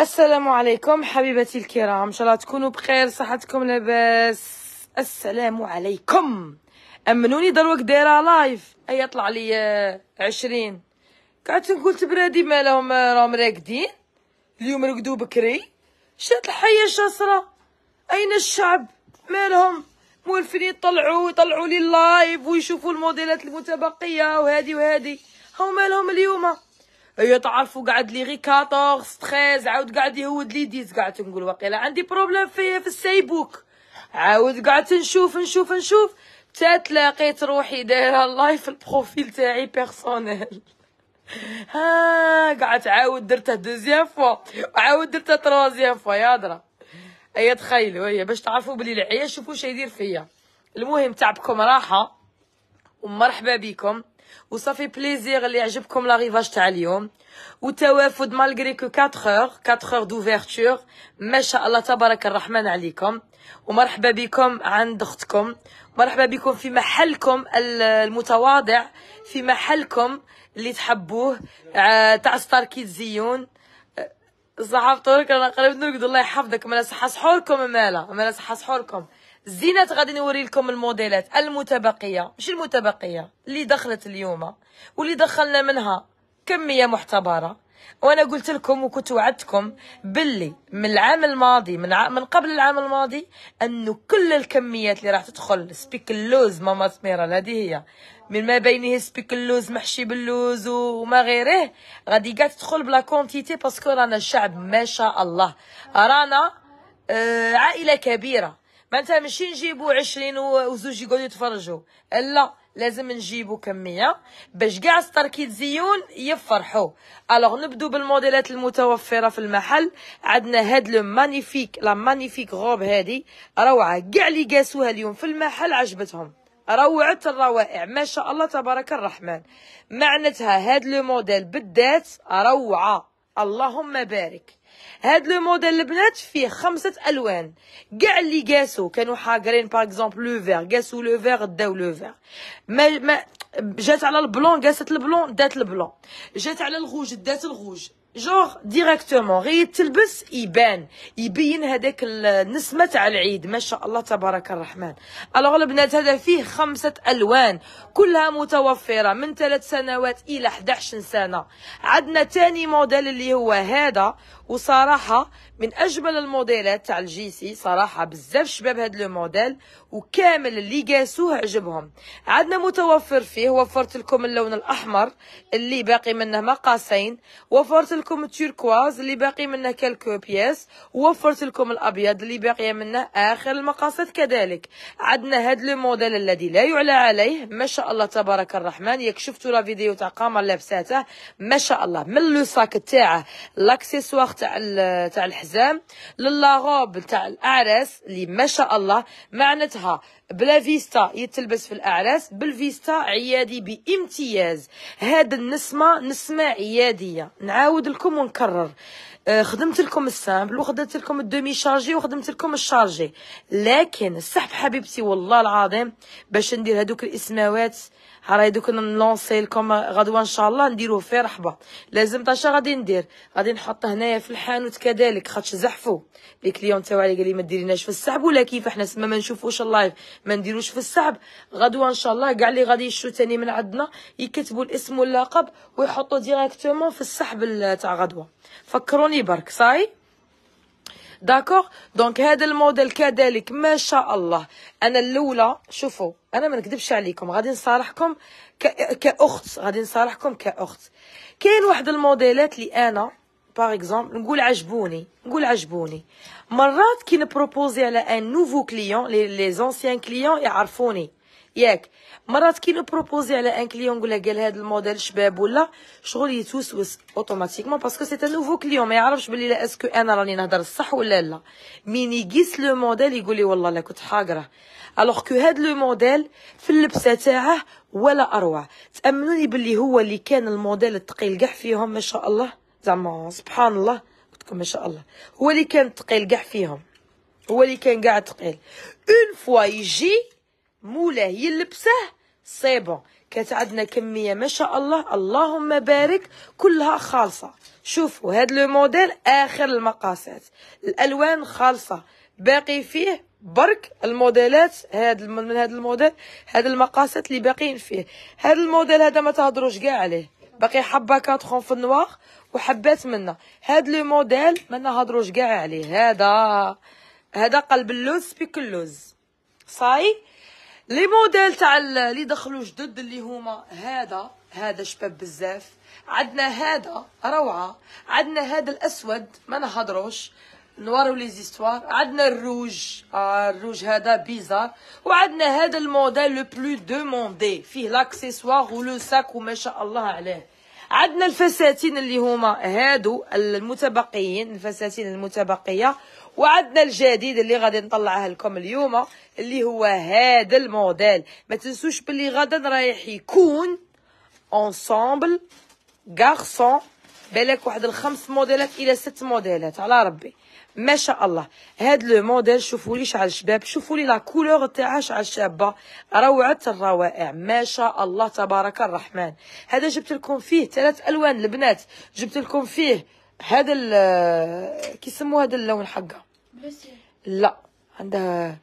السلام عليكم حبيبتي الكرام ان شاء الله تكونوا بخير صحتكم لاباس السلام عليكم امنوني دروك دايره لايف اي طلع لي عشرين قعدت نقول تبرادي مالهم راهم راقدين اليوم رقدوا بكري شات الحيه شصره اين الشعب مالهم موالفين يطلعوا يطلعوا لي اللايف ويشوفوا الموديلات المتبقيه وهادي وهادي هاو مالهم اليوم هي أيوة، تعرفوا قاعد لي غير 14 13 عاود قاعد يهود لي ديز قاعد تنقول واقيلا عندي بروبليم في في السيبوك عاود قعدت نشوف نشوف نشوف تات لقيت روحي دايره لايف البروفيل تاعي بيرسونيل ها قعدت عاود درتها دوزيام فوا عاود درتها تروزيام فوا يا درا هي تخيلوا هي باش تعرفوا بلي العيا شوفوا واش يدير فيا المهم تعبكم راحه ومرحبا بكم وصافي بليزير اللي عجبكم لاريفاج تاع اليوم وتوافد مالغري كو 4 اور 4 اور دوفيرتور ما شاء الله تبارك الرحمن عليكم ومرحبا بكم عند اختكم مرحبا بكم في محلكم المتواضع في محلكم اللي تحبوه تاع ستار كيت زيون صحاب طورك انا قريب نرقد الله يحفظك مالا صحة لكم مالا مالا صحة لكم زينات غادي نوري لكم الموديلات المتبقيه ماشي المتبقيه اللي دخلت اليوم واللي دخلنا منها كميه محتبره وانا قلت لكم وكنت وعدتكم باللي من العام الماضي من, ع... من قبل العام الماضي انه كل الكميات اللي راح تدخل سبيك اللوز ماما سميرال هذه هي من ما بينه سبيك اللوز محشي باللوز وما غيره غادي كاع تدخل بلا كونتيتي باسكو رانا الشعب ما شاء الله رانا آه عائله كبيره معناتها ماشي نجيبو عشرين وزوج يقعدوا يتفرجوا لا لازم نجيبو كميه باش كاع ستاركيت كي تزيون يفرحوا الوغ نبدو بالموديلات المتوفره في المحل عندنا هاد لو مانيفيك لا مانيفيك غوب هادي روعه كاع اللي قاسوها اليوم في المحل عجبتهم روعة الروائع ما شاء الله تبارك الرحمن معناتها هاد لو موديل بالذات روعه اللهم بارك هاد لو موديل البنات فيه خمسة ألوان كاع اللي قاسو كانوا حاقرين باغ اكزومبل لو فيغ قاسو لو فيغ داو لو فيغ ما ما جات على البلون قاست البلون دات البلون جات على الغوج دات الغوج جور ديريكتومون غير تلبس يبان يبين هذاك النسمه تاع العيد ما شاء الله تبارك الرحمن الوغ البنات هذا فيه خمسه الوان كلها متوفره من ثلاث سنوات الى 11 سنه عندنا تاني موديل اللي هو هذا وصراحه من اجمل الموديلات تاع الجي سي صراحه بزاف شباب هاد لو موديل وكامل اللي قاسوه عجبهم عندنا متوفر فيه وفرت لكم اللون الاحمر اللي باقي منه مقاسين وفرت لكم التركواز اللي باقي منه كالكو بياس وفرت لكم الابيض اللي باقيه منه اخر المقاسات كذلك عندنا هاد لو موديل الذي لا يعلى عليه ما شاء الله تبارك الرحمن ياك شفتوا لا فيديو تاع قمر لابساته ما شاء الله من لو ساك تاعه لاكسيسوار تاع تاع الحزام للاغوب تاع الاعراس اللي ما شاء الله معناتها بلا فيستا يتلبس في الاعراس بالفيستا عيادي بامتياز هاد النسمه نسمه عياديه نعاود لكم ونكرر آه، خدمت لكم السامبل وخدمت لكم الدومي شارجي وخدمت لكم الشارجي لكن السحب حبيبتي والله العظيم باش ندير هذوك الاسماوات راهي دوك نلونسي لكم غدوه ان شاء الله نديروه في رحبه لازم طاشا غادي ندير غادي نحط هنايا في الحانوت كذلك خاطش زحفوا لي كليون تاعو علي قال لي ما ديريناش في السحب ولا كيف احنا سما ما نشوفوش اللايف ما نديروش في السحب غدوه ان شاء الله كاع اللي غادي يشو تاني من عندنا يكتبوا الاسم واللقب ويحطوا ديريكتومون في السحب تاع غدوه فكروني ثاني برك صاي داكوغ دونك هذا الموديل كذلك ما شاء الله انا الاولى شوفوا انا ما نكذبش عليكم غادي نصالحكم كاخت غادي نصالحكم كاخت كاين واحد الموديلات اللي انا باغ اكزومبل نقول عجبوني نقول عجبوني مرات كي نبروبوزي على ان نوفو كليون لي زونسيان كليون يعرفوني ياك مرات كي نبروبوزي على ان كليون نقول قال هذا الموديل شباب ولا شغل يتوسوس اوتوماتيكمون باسكو سي ان نوفو كليون ما يعرفش بلي لا اسكو انا راني نهضر الصح ولا لا مين يقيس لو موديل يقول لي والله لا كنت حاقره الوغ كو هاد لو موديل في اللبسه تاعه ولا اروع تامنوني بلي هو اللي كان الموديل الثقيل كاع فيهم ما شاء الله زعما سبحان الله قلت لكم ما شاء الله هو اللي كان ثقيل كاع فيهم هو اللي كان قاعد ثقيل اون فوا يجي مولاه يلبسه بون كانت عندنا كميه ما شاء الله اللهم بارك كلها خالصه شوفوا هاد لو موديل اخر المقاسات الالوان خالصه باقي فيه برك الموديلات هاد من هاد الموديل هاد المقاسات اللي باقيين فيه هاد الموديل هذا ما تهضروش كاع عليه باقي حبه كاتخون في النوار وحبات منه هاد لو موديل ما نهضروش كاع عليه هذا هذا قلب اللوز بيك اللوز صاي لي موديل تاع اللي دخلوا جدد اللي هما هذا هذا شباب بزاف عندنا هذا روعه عندنا هذا الاسود ما نهضروش نوارو لي زيستوار عندنا الروج آه الروج هذا بيزار وعندنا هذا الموديل لو بلو دوموندي فيه لاكسيسوار ولو ساك وما شاء الله عليه عندنا الفساتين اللي هما هادو المتبقيين الفساتين المتبقيه وعندنا الجديد اللي غادي نطلعه لكم اليوم اللي هو هذا الموديل ما تنسوش باللي غدا رايح يكون انصامبل غارسون بالك واحد الخمس موديلات الى ست موديلات على ربي ما شاء الله هاد لو موديل شوفوا لي شعل شباب شوفوا لي لا كولور تاعها شعل شابه روعه الروائع ما شاء الله تبارك الرحمن هذا جبت لكم فيه ثلاث الوان البنات جبت لكم فيه هذا كيسموا هذا اللون حقه لا عندها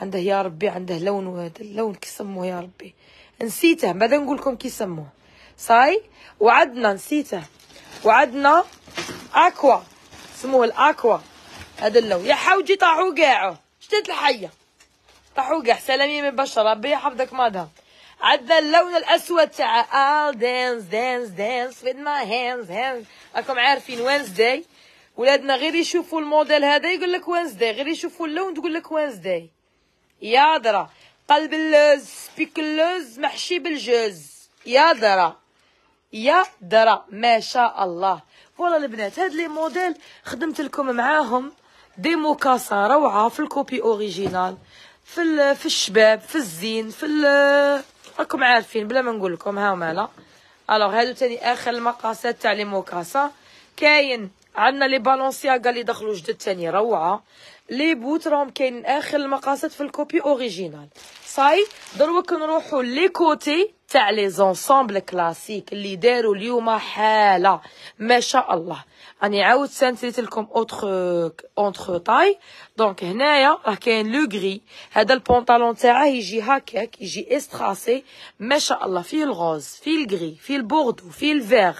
عنده يا ربي عنده لون وهذا اللون كيسموه يا ربي نسيته بعدا نقول لكم كيسموه صاي وعدنا نسيته وعدنا اكوا سموه الاكوا هذا اللون يا حوجي طاحو كاعو شتات الحيه طاحو كاع سلامي من بشر ربي يحفظك مادها عندنا اللون الاسود تاع I'll dance dance dance with my hands hands راكم عارفين وينزداي ولادنا غير يشوفوا الموديل هذا يقول لك وانزداي غير يشوفوا اللون تقول لك وانزداي يا درا قلب اللوز بيك اللوز محشي بالجوز يا درا يا درا ما شاء الله فوالا البنات هاد لي موديل خدمت لكم معاهم دي موكاسا روعه في الكوبي اوريجينال في في الشباب في الزين في راكم عارفين بلا ما نقول لكم ها ومالا الوغ هادو تاني اخر المقاسات تاع لي موكاسا كاين عندنا لي بالونسياغا اللي دخلوا جدد تاني روعه لي بوت راهم كاين اخر المقاسات في الكوبي اوريجينال صاي دروك نروحوا لي كوتي تاع لي زونسومبل كلاسيك اللي داروا اليوم حاله ما شاء الله راني عاود سانسيت لكم اوتر اونتر تاي دونك هنايا راه كاين لو غري هذا البونطالون تاعه يجي هكاك يجي استراسي ما شاء الله فيه الغوز فيه الغري فيه البوردو فيه الفيغ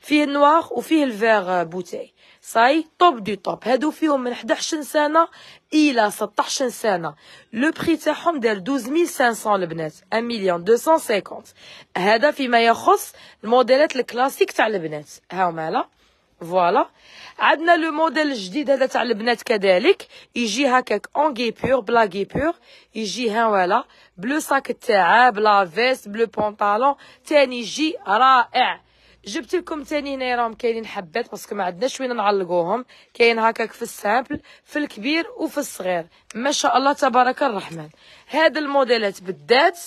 فيه النوار وفيه الفيغ بوتاي صاي طوب دو طوب هادو فيهم من 11 سنه الى 16 سنه لو بري تاعهم دار 12500 البنات 1 مليون 250 هذا فيما يخص الموديلات الكلاسيك تاع البنات هاو مالا فوالا عندنا لو موديل الجديد هذا تاع البنات كذلك يجي هكاك اون اونغي بور بلا جي بور يجي ها ولا بلو ساك تاعه بلا فيست بلو بونطالون ثاني يجي رائع جبت لكم تاني هنا راهم كاينين حبات باسكو ما عندناش وين نعلقوهم كاين هكاك في السامبل في الكبير وفي الصغير ما شاء الله تبارك الرحمن هذا الموديلات بالذات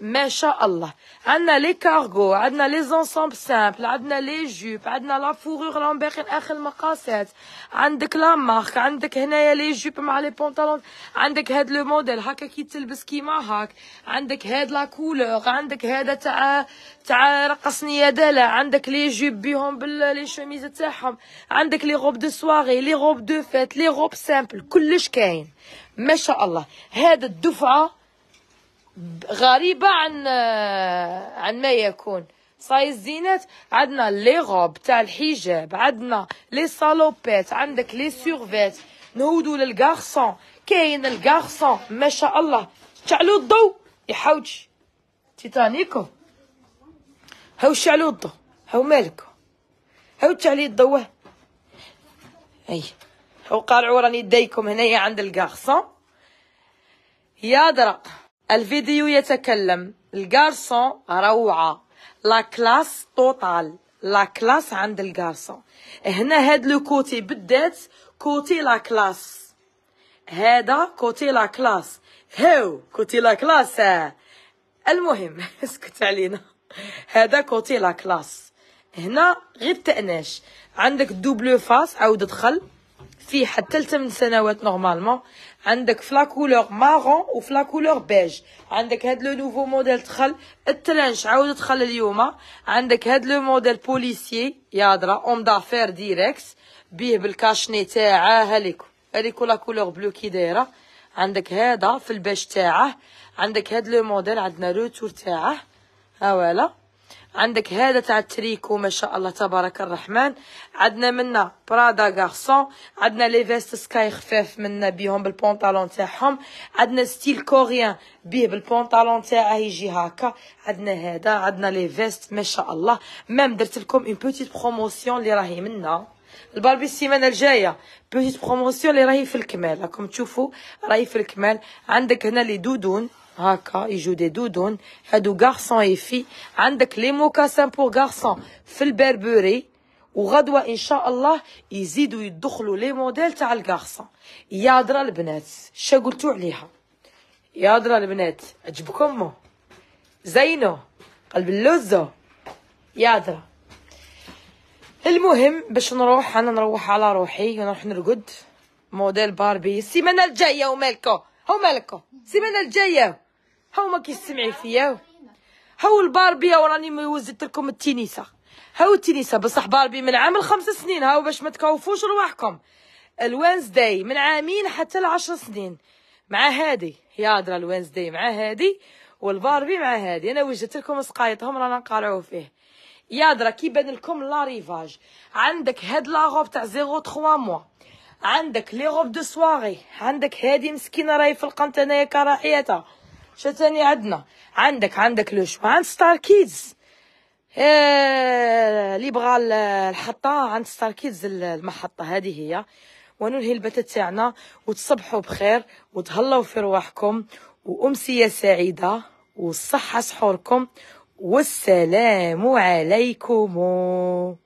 ما شاء الله عندنا لي كارغو عندنا لي زونسومب سامبل عندنا لي جوب عندنا لا فوغور راهم باقيين اخر المقاسات عندك لا مارك عندك هنايا لي جوب مع لي بونطالون عندك هاد لو موديل هكا كي تلبس كيما هاك عندك هاد لا كولور عندك هذا تاع تاع رقصني يا دالا عندك لي جوب بيهم باللي شوميز تاعهم عندك لي غوب دو سواري لي غوب دو فيت لي غوب سامبل كلش كاين ما شاء الله هذا الدفعه غريبة عن عن ما يكون صاي الزينات عندنا لي غوب تاع الحجاب عندنا لي سالوبيت عندك لي سيرفيت نهودو للغارسون كاين الغارسون ما شاء الله شعلو الضو يحوج تيتانيكو هاو شعلو الضو هاو مالكو هاو تشعلي الضو اي هاو قارعوا راني دايكم هنايا عند الغارسون يا درق الفيديو يتكلم الجارسون روعة لا كلاس توتال لا كلاس عند الجارسون هنا هاد لو كوتي بالذات كوتي لا كلاس هذا كوتي لا كلاس هاو كوتي لا كلاس المهم اسكت علينا هذا كوتي لا كلاس هنا غير تأناش عندك دوبلو فاس عاود دخل فيه حتى لثمان سنوات نورمالمون عندك فلا كولور مارون وفلا كولور بيج عندك هاد لو نوفو موديل دخل الترنش عاود دخل اليوم عندك هاد لو موديل بوليسي يادرا اوم دافير ديريكت بيه بالكاشني تاعه هاليكو هاليكو لا كولور بلو كي دايره عندك هذا في البيج تاعه عندك هاد لو موديل عندنا روتور تاعه ها عندك هذا تاع التريكو ما شاء الله تبارك الرحمن عندنا منا برادا غارسون عندنا لي فيست سكاي خفاف منا بيهم بالبونطالون تاعهم عندنا ستيل كوريان بيه بالبونطالون تاعه يجي هكا عندنا هذا عندنا لي فيست ما شاء الله مام درت لكم اون بوتيت بروموسيون اللي راهي منا الباربي السيمانه الجايه بوتيت بروموسيون اللي راهي في الكمال راكم تشوفوا راهي في الكمال عندك هنا لي دودون هكا يجو دي دودون هادو غارسون اي في عندك لي موكاسان بور غارسون في البربوري وغدوه ان شاء الله يزيدوا يدخلوا لي موديل تاع الكارسون يا درا البنات شا قلتوا عليها يا درا البنات عجبكم زينو قلب اللوزو يا درا المهم باش نروح انا نروح على روحي ونروح نرقد موديل باربي السيمانه الجايه ومالكو هو مالكو السيمانه الجايه هاو ما كيسمعي فيا هاو الباربي وراني وزدت لكم التينيسه هاو التينيسه بصح باربي من عام لخمس سنين هاو باش ما تكوفوش رواحكم الوينزداي من عامين حتى لعشر سنين مع هادي يا درا الوينزداي مع هادي والباربي مع هادي انا وجدت لكم سقايطهم رانا نقارعو فيه يا كي كيبان لكم لاريفاج عندك هاد لاغوب تاع زيرو تخوا موا عندك لي غوب دو سواغي عندك هادي مسكينه راهي في القنت انايا كراحيتها شو تاني عندنا عندك عندك لو شوا عند ستار كيدز اللي بغى الحطه عند ستار كيدز المحطه هذه هي وننهي البث تاعنا وتصبحوا بخير وتهلاو في رواحكم وامسيه سعيده والصحه سحوركم والسلام عليكم